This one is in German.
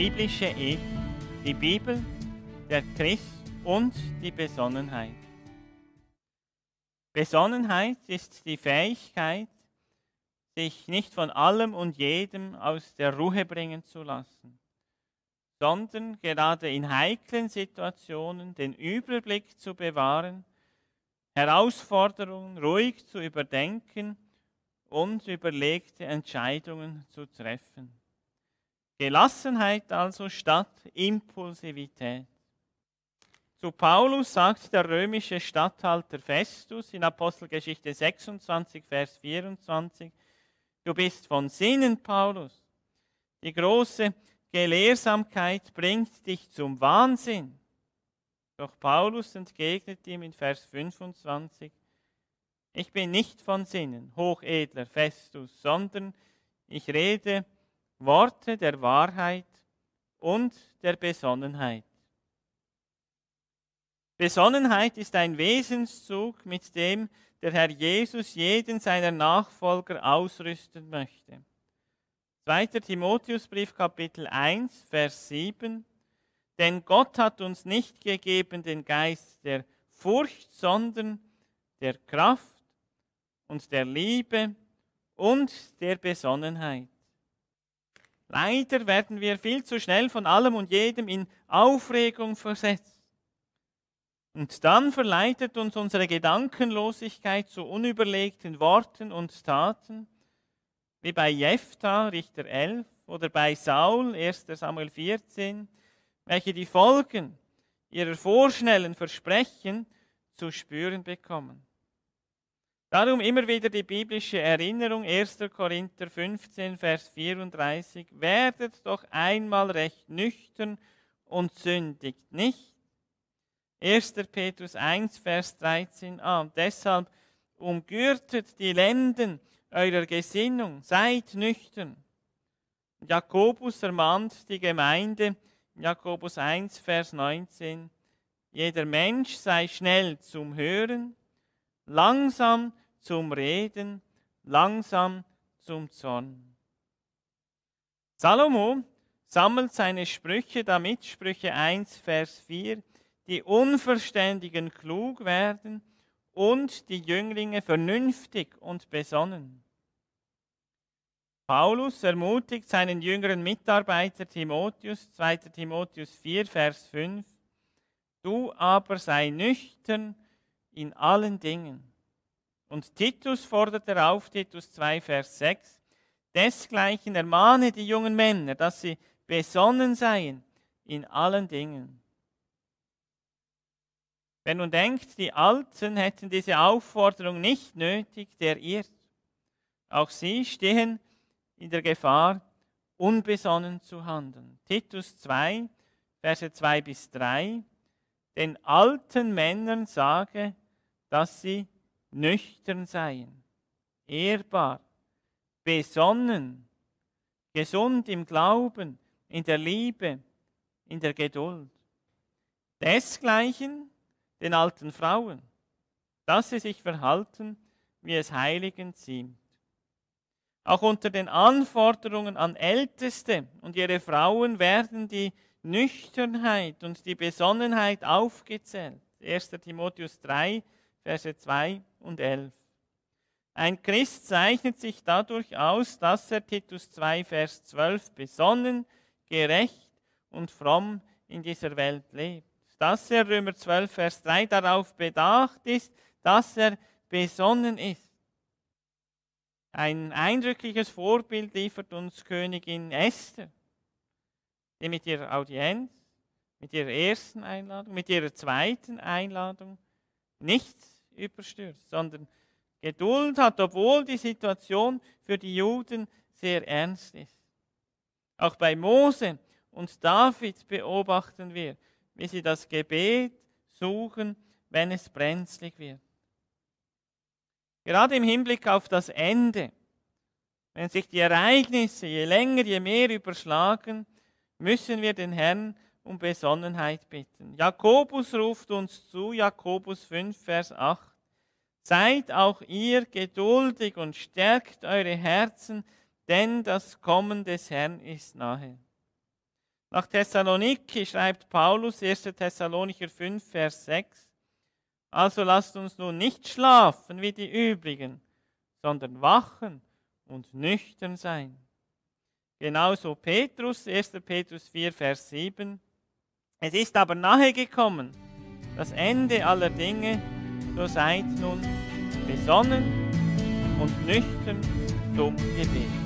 biblische Ethik, die Bibel, der Christ und die Besonnenheit. Besonnenheit ist die Fähigkeit, sich nicht von allem und jedem aus der Ruhe bringen zu lassen, sondern gerade in heiklen Situationen den Überblick zu bewahren, Herausforderungen ruhig zu überdenken und überlegte Entscheidungen zu treffen. Gelassenheit also statt Impulsivität. Zu Paulus sagt der römische Statthalter Festus in Apostelgeschichte 26, Vers 24, du bist von Sinnen, Paulus. Die große Gelehrsamkeit bringt dich zum Wahnsinn. Doch Paulus entgegnet ihm in Vers 25, ich bin nicht von Sinnen, hochedler Festus, sondern ich rede Worte der Wahrheit und der Besonnenheit. Besonnenheit ist ein Wesenszug, mit dem der Herr Jesus jeden seiner Nachfolger ausrüsten möchte. 2. Timotheusbrief Kapitel 1, Vers 7. Denn Gott hat uns nicht gegeben den Geist der Furcht, sondern der Kraft und der Liebe und der Besonnenheit. Leider werden wir viel zu schnell von allem und jedem in Aufregung versetzt. Und dann verleitet uns unsere Gedankenlosigkeit zu unüberlegten Worten und Taten, wie bei Jephthah, Richter 11, oder bei Saul, 1. Samuel 14, welche die Folgen ihrer vorschnellen Versprechen zu spüren bekommen. Darum immer wieder die biblische Erinnerung, 1. Korinther 15, Vers 34, werdet doch einmal recht nüchtern und sündigt nicht. 1. Petrus 1, Vers 13a. Deshalb umgürtet die Lenden eurer Gesinnung, seid nüchtern. Jakobus ermahnt die Gemeinde, Jakobus 1, Vers 19, jeder Mensch sei schnell zum Hören, langsam zum Reden, langsam zum Zorn. Salomo sammelt seine Sprüche damit, Sprüche 1, Vers 4, die Unverständigen klug werden und die Jünglinge vernünftig und besonnen. Paulus ermutigt seinen jüngeren Mitarbeiter Timotheus, 2 Timotheus 4, Vers 5, Du aber sei nüchtern in allen Dingen. Und Titus fordert er auf, Titus 2, Vers 6, desgleichen ermahne die jungen Männer, dass sie besonnen seien in allen Dingen. Wer nun denkt, die Alten hätten diese Aufforderung nicht nötig, der irrt. Auch sie stehen in der Gefahr, unbesonnen zu handeln. Titus 2, Verse 2 bis 3. Den alten Männern sage, dass sie nüchtern sein, ehrbar, besonnen, gesund im Glauben, in der Liebe, in der Geduld. Desgleichen den alten Frauen, dass sie sich verhalten, wie es Heiligen ziemt. Auch unter den Anforderungen an Älteste und ihre Frauen werden die Nüchternheit und die Besonnenheit aufgezählt. 1. Timotheus 3, Verse 2 und 11. Ein Christ zeichnet sich dadurch aus, dass er Titus 2, Vers 12 besonnen, gerecht und fromm in dieser Welt lebt. Dass er Römer 12, Vers 3 darauf bedacht ist, dass er besonnen ist. Ein eindrückliches Vorbild liefert uns Königin Esther, die mit ihrer Audienz, mit ihrer ersten Einladung, mit ihrer zweiten Einladung nichts überstürzt, sondern Geduld hat, obwohl die Situation für die Juden sehr ernst ist. Auch bei Mose und David beobachten wir, wie sie das Gebet suchen, wenn es brenzlig wird. Gerade im Hinblick auf das Ende, wenn sich die Ereignisse je länger, je mehr überschlagen, müssen wir den Herrn um Besonnenheit bitten. Jakobus ruft uns zu, Jakobus 5, Vers 8. Seid auch ihr geduldig und stärkt eure Herzen, denn das Kommen des Herrn ist nahe. Nach Thessaloniki schreibt Paulus 1. Thessalonicher 5, Vers 6. Also lasst uns nun nicht schlafen wie die übrigen, sondern wachen und nüchtern sein. Genauso Petrus, 1. Petrus 4, Vers 7. Es ist aber nahe gekommen, das Ende aller Dinge, so seid nun besonnen und nüchtern zum Gebet.